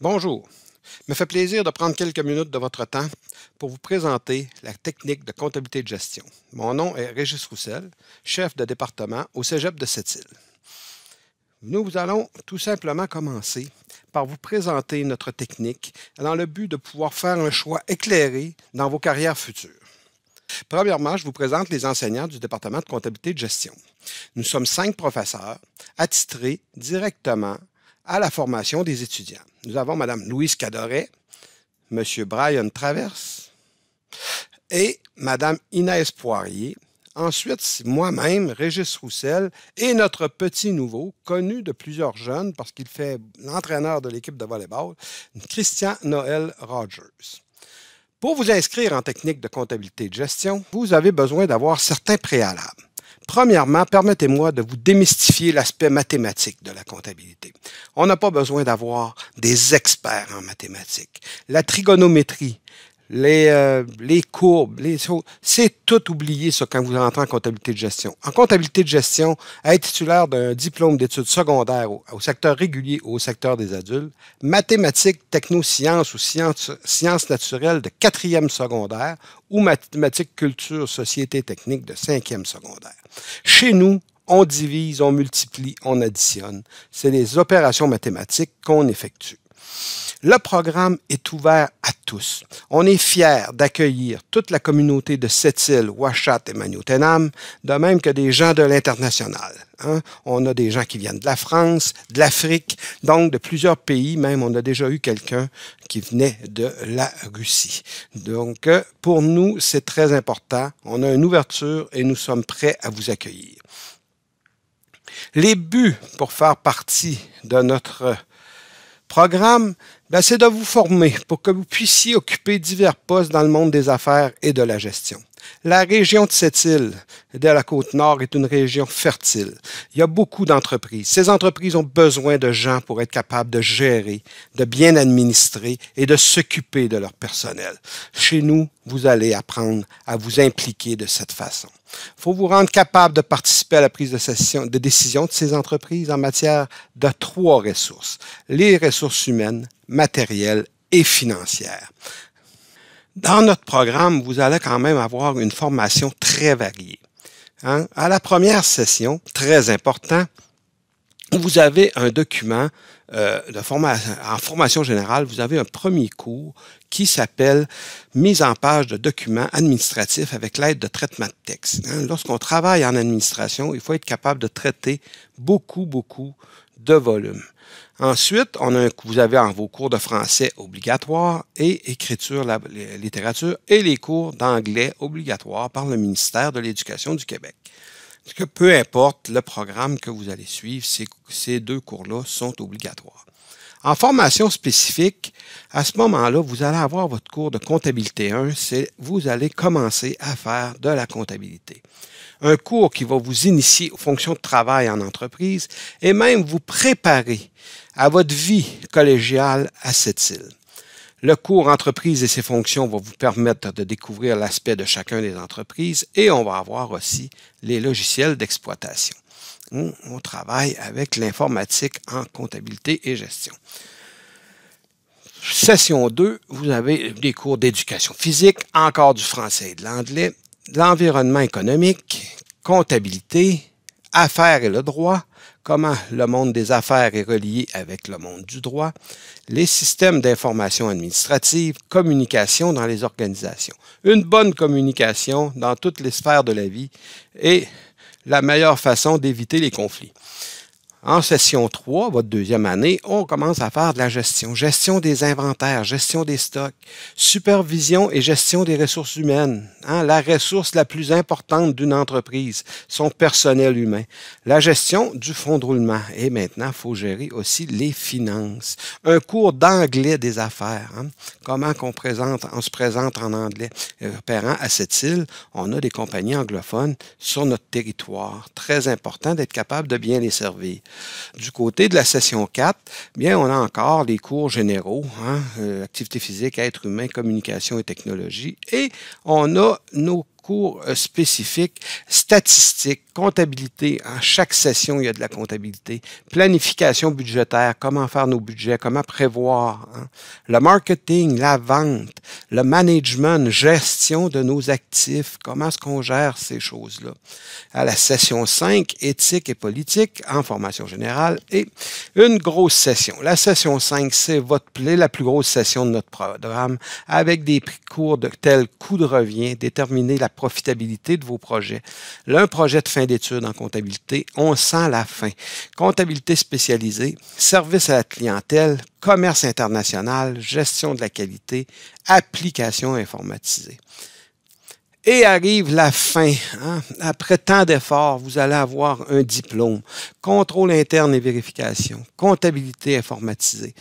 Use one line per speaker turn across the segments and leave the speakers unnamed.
Bonjour. me fait plaisir de prendre quelques minutes de votre temps pour vous présenter la technique de comptabilité de gestion. Mon nom est Régis Roussel, chef de département au Cégep de Sept-Îles. Nous allons tout simplement commencer par vous présenter notre technique dans le but de pouvoir faire un choix éclairé dans vos carrières futures. Premièrement, je vous présente les enseignants du département de comptabilité de gestion. Nous sommes cinq professeurs attitrés directement à la formation des étudiants. Nous avons Mme Louise Cadoret, M. Brian Traverse et Mme Inès Poirier. Ensuite, moi-même, Régis Roussel et notre petit nouveau, connu de plusieurs jeunes parce qu'il fait l'entraîneur de l'équipe de volleyball, Christian Noël Rogers. Pour vous inscrire en technique de comptabilité de gestion, vous avez besoin d'avoir certains préalables. Premièrement, permettez-moi de vous démystifier l'aspect mathématique de la comptabilité. On n'a pas besoin d'avoir des experts en mathématiques. La trigonométrie, les, euh, les courbes, les, c'est tout oublié, ça, quand vous entrez en comptabilité de gestion. En comptabilité de gestion, être titulaire d'un diplôme d'études secondaires au, secteur régulier ou au secteur des adultes, mathématiques, technosciences ou sciences, sciences naturelles de quatrième secondaire ou mathématiques, culture, société, technique de cinquième secondaire. Chez nous, on divise, on multiplie, on additionne. C'est les opérations mathématiques qu'on effectue. Le programme est ouvert à tous. On est fiers d'accueillir toute la communauté de Sept-Îles, Ouachat et Maniotenam, de même que des gens de l'international. Hein. On a des gens qui viennent de la France, de l'Afrique, donc de plusieurs pays. Même, on a déjà eu quelqu'un qui venait de la Russie. Donc, euh, pour nous, c'est très important. On a une ouverture et nous sommes prêts à vous accueillir. Les buts pour faire partie de notre programme, ben, c'est de vous former pour que vous puissiez occuper divers postes dans le monde des affaires et de la gestion. La région de cette île, de la côte nord, est une région fertile. Il y a beaucoup d'entreprises. Ces entreprises ont besoin de gens pour être capables de gérer, de bien administrer et de s'occuper de leur personnel. Chez nous, vous allez apprendre à vous impliquer de cette façon. Il faut vous rendre capable de participer à la prise de, de décision de ces entreprises en matière de trois ressources, les ressources humaines, matérielles et financières. Dans notre programme, vous allez quand même avoir une formation très variée. Hein? À la première session, très important, vous avez un document euh, de formation en formation générale, vous avez un premier cours qui s'appelle Mise en page de documents administratifs avec l'aide de traitement de texte. Hein? Lorsqu'on travaille en administration, il faut être capable de traiter beaucoup, beaucoup de volumes. Ensuite, vous avez en vos cours de français obligatoires et écriture, littérature et les cours d'anglais obligatoires par le ministère de l'Éducation du Québec. que peu importe le programme que vous allez suivre, ces, ces deux cours-là sont obligatoires. En formation spécifique, à ce moment-là, vous allez avoir votre cours de comptabilité 1, c'est vous allez commencer à faire de la comptabilité. Un cours qui va vous initier aux fonctions de travail en entreprise et même vous préparer à votre vie collégiale à cette île. Le cours Entreprise et ses fonctions va vous permettre de découvrir l'aspect de chacun des entreprises et on va avoir aussi les logiciels d'exploitation. On travaille avec l'informatique en comptabilité et gestion. Session 2, vous avez des cours d'éducation physique, encore du français et de l'anglais, l'environnement économique, comptabilité, affaires et le droit, comment le monde des affaires est relié avec le monde du droit, les systèmes d'information administrative, communication dans les organisations. Une bonne communication dans toutes les sphères de la vie est la meilleure façon d'éviter les conflits. En session 3, votre deuxième année, on commence à faire de la gestion. Gestion des inventaires, gestion des stocks, supervision et gestion des ressources humaines. Hein, la ressource la plus importante d'une entreprise, son personnel humain. La gestion du fonds de roulement. Et maintenant, il faut gérer aussi les finances. Un cours d'anglais des affaires. Hein, comment qu'on présente, on se présente en anglais. Repérant euh, à cette île, on a des compagnies anglophones sur notre territoire. Très important d'être capable de bien les servir. Du côté de la session 4, bien, on a encore les cours généraux, hein, euh, activité physique, être humain, communication et technologie, et on a nos cours euh, spécifiques, statistiques, comptabilité. En chaque session, il y a de la comptabilité. Planification budgétaire, comment faire nos budgets, comment prévoir. Hein. Le marketing, la vente, le management, gestion de nos actifs, comment est-ce qu'on gère ces choses-là. À la session 5, éthique et politique en formation générale et une grosse session. La session 5, c'est votre plaie, la plus grosse session de notre programme avec des cours de tel coût de revient, déterminer la profitabilité de vos projets. L'un projet de fin d'études en comptabilité, on sent la fin. Comptabilité spécialisée, service à la clientèle, commerce international, gestion de la qualité, application informatisée. Et arrive la fin. Hein. Après tant d'efforts, vous allez avoir un diplôme. Contrôle interne et vérification, comptabilité informatisée,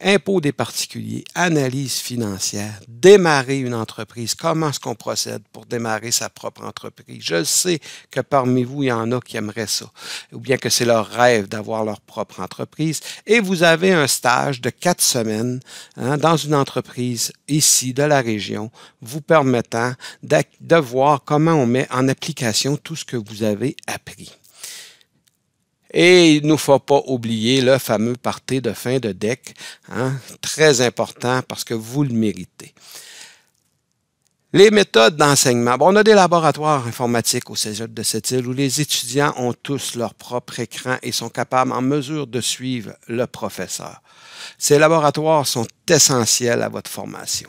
impôts des particuliers, analyse financière, démarrer une entreprise. Comment est-ce qu'on procède pour démarrer sa propre entreprise? Je sais que parmi vous, il y en a qui aimeraient ça, ou bien que c'est leur rêve d'avoir leur propre entreprise. Et vous avez un stage de quatre semaines hein, dans une entreprise ici, de la région, vous permettant d'acquérir de voir comment on met en application tout ce que vous avez appris. Et il ne nous faut pas oublier le fameux party de fin de deck, hein, très important parce que vous le méritez. Les méthodes d'enseignement. Bon, on a des laboratoires informatiques au Cégep de cette île où les étudiants ont tous leur propre écran et sont capables, en mesure de suivre le professeur. Ces laboratoires sont essentiels à votre formation.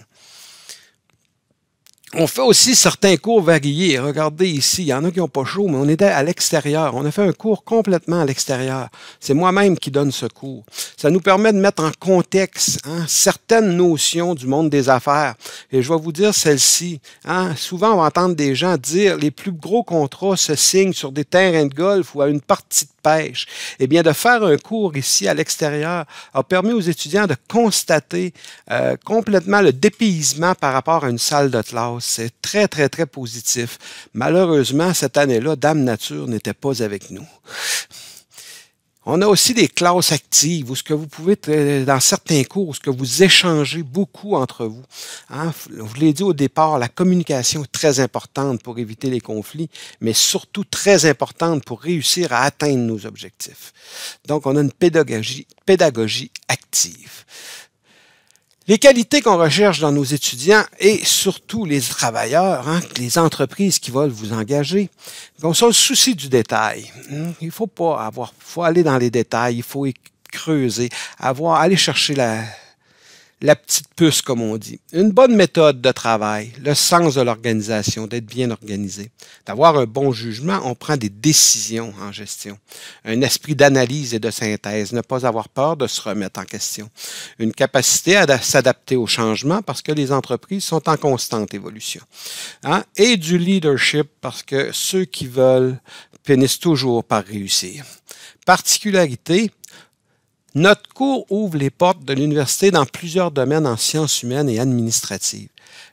On fait aussi certains cours variés. Regardez ici, il y en a qui n'ont pas chaud, mais on était à l'extérieur. On a fait un cours complètement à l'extérieur. C'est moi-même qui donne ce cours. Ça nous permet de mettre en contexte hein, certaines notions du monde des affaires. Et je vais vous dire celle-ci. Hein. Souvent, on va entendre des gens dire les plus gros contrats se signent sur des terrains de golf ou à une partie de pêche. Eh bien, de faire un cours ici à l'extérieur a permis aux étudiants de constater euh, complètement le dépaysement par rapport à une salle de classe. C'est très, très, très positif. Malheureusement, cette année-là, Dame Nature n'était pas avec nous. On a aussi des classes actives où ce que vous pouvez, dans certains cours, où ce que vous échangez beaucoup entre vous. Hein? Je l'ai dit au départ, la communication est très importante pour éviter les conflits, mais surtout très importante pour réussir à atteindre nos objectifs. Donc, on a une pédagogie, pédagogie active. Les qualités qu'on recherche dans nos étudiants et surtout les travailleurs, hein, les entreprises qui veulent vous engager, on sont le souci du détail. Hmm, il faut pas avoir, faut aller dans les détails, il faut creuser, avoir, aller chercher la, la petite puce, comme on dit. Une bonne méthode de travail, le sens de l'organisation, d'être bien organisé, d'avoir un bon jugement, on prend des décisions en gestion, un esprit d'analyse et de synthèse, ne pas avoir peur de se remettre en question, une capacité à s'adapter au changement parce que les entreprises sont en constante évolution, hein? et du leadership parce que ceux qui veulent finissent toujours par réussir. Particularité, notre cours ouvre les portes de l'université dans plusieurs domaines en sciences humaines et administratives.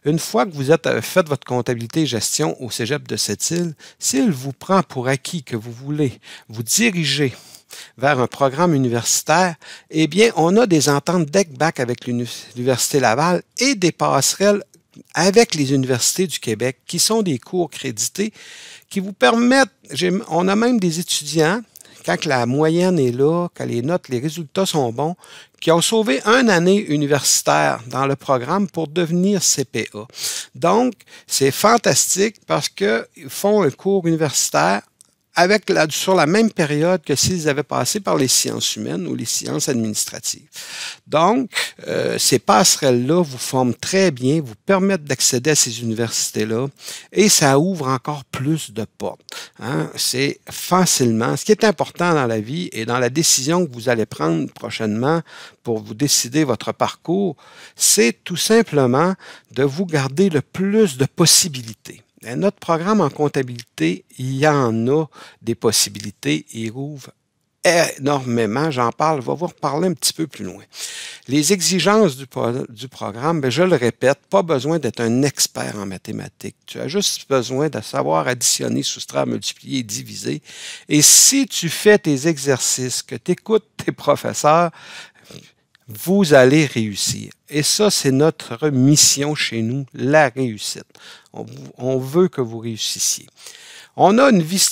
Une fois que vous avez euh, fait votre comptabilité et gestion au Cégep de cette île, s'il vous prend pour acquis que vous voulez vous diriger vers un programme universitaire, eh bien, on a des ententes d'ECBAC avec l'Université Laval et des passerelles avec les universités du Québec, qui sont des cours crédités, qui vous permettent, on a même des étudiants quand la moyenne est là, quand les notes, les résultats sont bons, qui ont sauvé une année universitaire dans le programme pour devenir CPA. Donc, c'est fantastique parce qu'ils font un cours universitaire avec sur la même période que s'ils avaient passé par les sciences humaines ou les sciences administratives. Donc, euh, ces passerelles-là vous forment très bien, vous permettent d'accéder à ces universités-là et ça ouvre encore plus de portes. Hein? C'est facilement. Ce qui est important dans la vie et dans la décision que vous allez prendre prochainement pour vous décider votre parcours, c'est tout simplement de vous garder le plus de possibilités. Euh, notre programme en comptabilité, il y en a des possibilités. Il ouvre énormément. J'en parle, va vous parler un petit peu plus loin. Les exigences du, programme, ben, je le répète, pas besoin d'être un expert en mathématiques. Tu as juste besoin de savoir additionner, soustraire, multiplier, diviser. Et si tu fais tes exercices, que tu écoutes tes professeurs, vous allez réussir. Et ça, c'est notre mission chez nous, la réussite. On, veut que vous réussissiez. On a une vie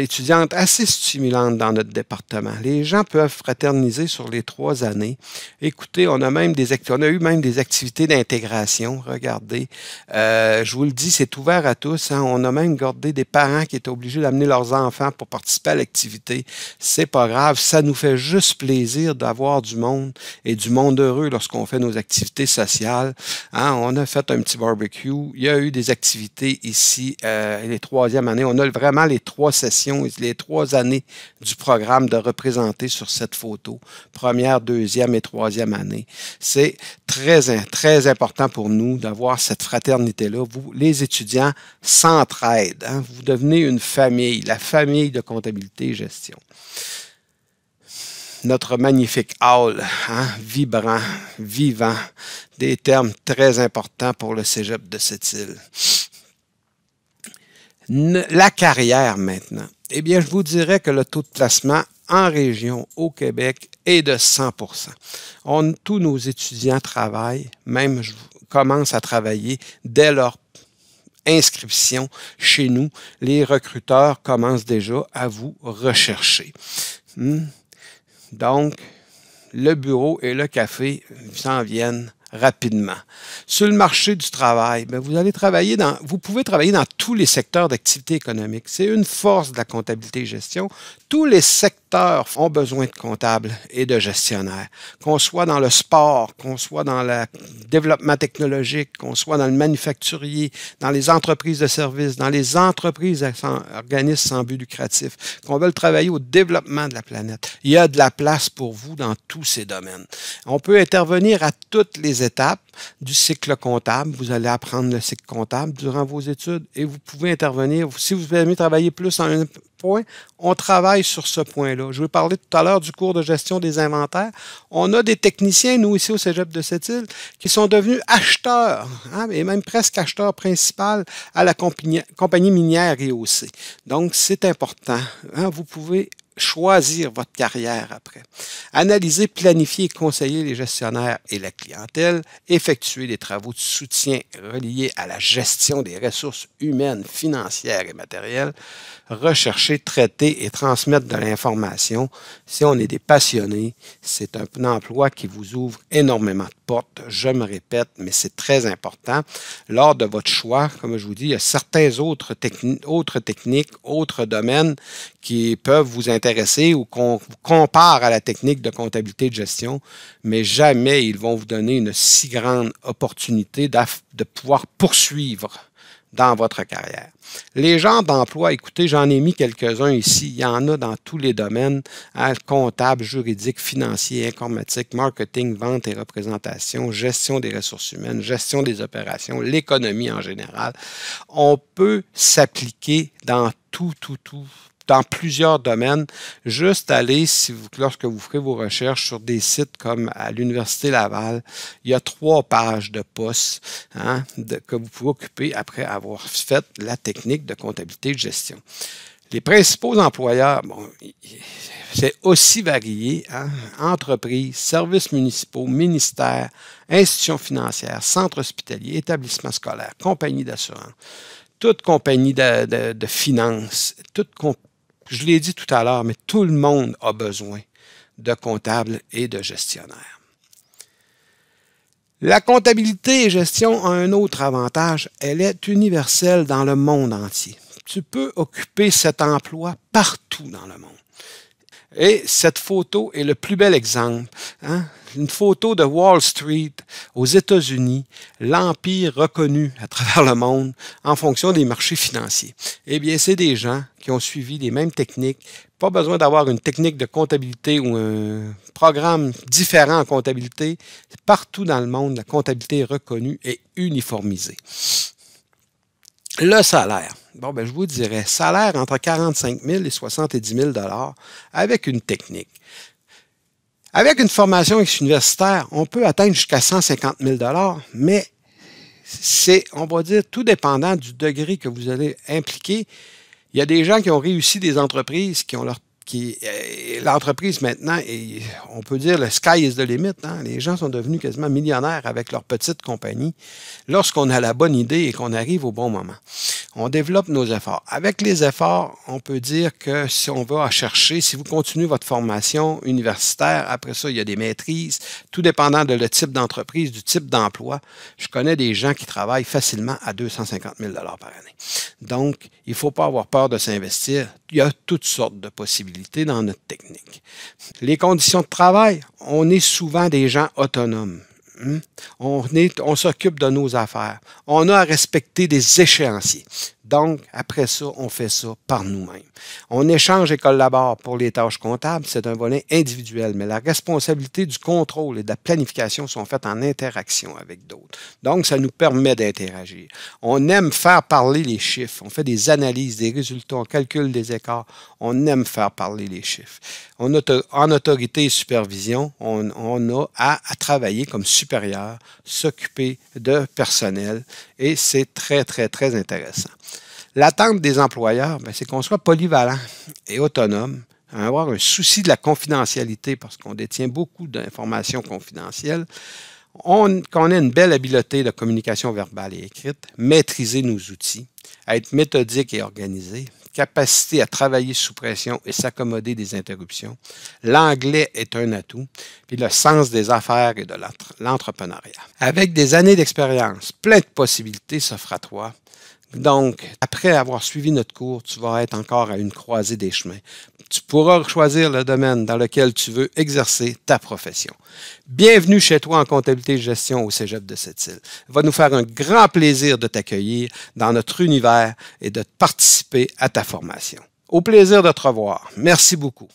étudiante assez stimulante dans notre département. Les gens peuvent fraterniser sur les trois années. Écoutez, on a même des eu même des activités d'intégration. Regardez, euh, je vous le dis, c'est ouvert à tous. Hein. On a même gardé des parents qui étaient obligés d'amener leurs enfants pour participer à l'activité. C'est pas grave, ça nous fait juste plaisir d'avoir du monde et du monde heureux lorsqu'on fait nos activités sociales. Hein. On a fait un petit barbecue. Il y a eu des activités ici euh, les troisième années. On a vraiment les trois sessions, les trois années du programme de représenter sur cette photo, première, deuxième et troisième année. C'est très, très important pour nous d'avoir cette fraternité-là. Vous, les étudiants s'entraident. Hein. Vous devenez une famille, la famille de comptabilité et gestion notre magnifique hall, hein, vibrant, vivant, des termes très importants pour le cégep de cette île. La carrière maintenant. Eh bien, je vous dirais que le taux de placement en région au Québec est de 100 On, Tous nos étudiants travaillent, même je à travailler dès leur inscription chez nous. Les recruteurs commencent déjà à vous rechercher. Hmm. Donc, le bureau et le café s'en viennent rapidement. Sur le marché du travail, ben, vous allez travailler dans, vous pouvez travailler dans tous les secteurs d'activité économique. C'est une force de la comptabilité gestion. Tous les secteurs ont besoin de comptables et de gestionnaires. Qu'on soit dans le sport, qu'on soit dans le développement technologique, qu'on soit dans le manufacturier, dans les entreprises de services, dans les entreprises sans, organismes sans but lucratif, qu'on veuille travailler au développement de la planète. Il y a de la place pour vous dans tous ces domaines. On peut intervenir à toutes les étapes du cycle comptable. Vous allez apprendre le cycle comptable durant vos études et vous pouvez intervenir. Si vous aimez travailler plus en point. On travaille sur ce point-là. Je vais parler tout à l'heure du cours de gestion des inventaires. On a des techniciens, nous, ici au Cégep de Sept-Îles, qui sont devenus acheteurs, hein, et même presque acheteurs principaux à la compagnie, compagnie minière aussi. Donc, c'est important. Hein. vous pouvez choisir votre carrière après. Analyser, planifier conseiller les gestionnaires et la clientèle. Effectuer des travaux de soutien reliés à la gestion des ressources humaines, financières et matérielles. Rechercher, traiter et transmettre de l'information. Si on est des passionnés, c'est un emploi qui vous ouvre énormément de portes. Je me répète, mais c'est très important. Lors de votre choix, comme je vous dis, il y a certains autres, autres techniques, autres domaines qui peuvent vous intéresser ou qu'on compare à la technique de comptabilité de gestion, mais jamais ils vont vous donner une si grande opportunité de pouvoir poursuivre dans votre carrière. Les genres d'emploi, écoutez, j'en ai mis quelques-uns ici. Il y en a dans tous les domaines hein, comptable, juridique, financier, informatique, marketing, vente et représentation, gestion des ressources humaines, gestion des opérations, l'économie en général. On peut s'appliquer dans tout, tout, tout dans plusieurs domaines. Juste aller, si vous, lorsque vous ferez vos recherches sur des sites comme à l'Université Laval, il y a trois pages de postes hein, que vous pouvez occuper après avoir fait la technique de comptabilité de gestion. Les principaux employeurs, bon, c'est aussi varié, hein, entreprises, services municipaux, ministères, institutions financières, centres hospitaliers, établissements scolaires, compagnies d'assurance, toute compagnie de, de, finances, toute comp je l'ai dit tout à l'heure, mais tout le monde a besoin de comptables et de gestionnaires. La comptabilité et gestion a un autre avantage, elle est universelle dans le monde entier. Tu peux occuper cet emploi partout dans le monde. Et cette photo est le plus bel exemple. Hein? Une photo de Wall Street aux États-Unis, l'empire reconnu à travers le monde en fonction des marchés financiers. Eh bien, c'est des gens qui ont suivi les mêmes techniques. Pas besoin d'avoir une technique de comptabilité ou un programme différent en comptabilité. Partout dans le monde, la comptabilité est reconnue et uniformisée. Le salaire. Bon, ben, je vous dirais, salaire entre 45 000 et 70 000 avec une technique. Avec une formation universitaire, on peut atteindre jusqu'à 150 000 mais c'est, on va dire, tout dépendant du degré que vous allez impliquer. Il y a des gens qui ont réussi des entreprises qui ont leur qui euh, l'entreprise maintenant, et on peut dire le sky is the limit. Hein? Les gens sont devenus quasiment millionnaires avec leur petite compagnie lorsqu'on a la bonne idée et qu'on arrive au bon moment on développe nos efforts. Avec les efforts, on peut dire que si on va chercher, si vous continuez votre formation universitaire, après ça, il y a des maîtrises, tout dépendant de le type d'entreprise, du type d'emploi. Je connais des gens qui travaillent facilement à 250 000 par année. Donc, il ne faut pas avoir peur de s'investir. Il y a toutes sortes de possibilités dans notre technique. Les conditions de travail, on est souvent des gens autonomes. Hmm? On, on s'occupe de nos affaires. On a à respecter des échéanciers. Donc, après ça, on fait ça par nous-mêmes. On échange et collabore pour les tâches comptables. C'est un volet individuel, mais la responsabilité du contrôle et de la planification sont faites en interaction avec d'autres. Donc, ça nous permet d'interagir. On aime faire parler les chiffres. On fait des analyses, des résultats, on calcule des écarts. On aime faire parler les chiffres. On a en autorité et supervision, on, a à travailler comme supérieur, s'occuper de personnel et c'est très, très, très intéressant. L'attente des employeurs, ben, c'est qu'on soit polyvalent et autonome, hein, avoir un souci de la confidentialité parce qu'on détient beaucoup d'informations confidentielles, qu'on ait une belle habileté de communication verbale et écrite, maîtriser nos outils, être méthodique et organisé, capacité à travailler sous pression et s'accommoder des interruptions. L'anglais est un atout, puis le sens des affaires et de l'entrepreneuriat. Avec des années d'expérience, plein de possibilités s'offrent à toi donc, après avoir suivi notre cours, tu vas être encore à une croisée des chemins. Tu pourras choisir le domaine dans lequel tu veux exercer ta profession. Bienvenue chez toi en comptabilité et gestion au Cégep de cette île. Va nous faire un grand plaisir de t'accueillir dans notre univers et de participer à ta formation. Au plaisir de te revoir. Merci beaucoup.